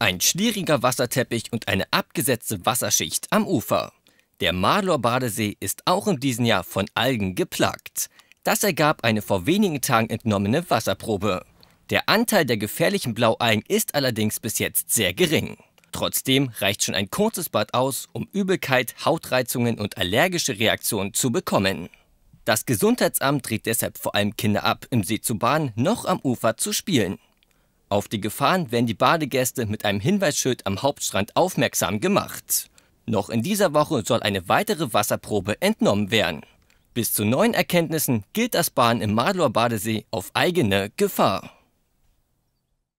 Ein schwieriger Wasserteppich und eine abgesetzte Wasserschicht am Ufer. Der Marlor-Badesee ist auch in diesem Jahr von Algen geplagt. Das ergab eine vor wenigen Tagen entnommene Wasserprobe. Der Anteil der gefährlichen Blaualgen ist allerdings bis jetzt sehr gering. Trotzdem reicht schon ein kurzes Bad aus, um Übelkeit, Hautreizungen und allergische Reaktionen zu bekommen. Das Gesundheitsamt rät deshalb vor allem Kinder ab, im See zu baden, noch am Ufer zu spielen. Auf die Gefahren werden die Badegäste mit einem Hinweisschild am Hauptstrand aufmerksam gemacht. Noch in dieser Woche soll eine weitere Wasserprobe entnommen werden. Bis zu neuen Erkenntnissen gilt das Baden im Madloer Badesee auf eigene Gefahr.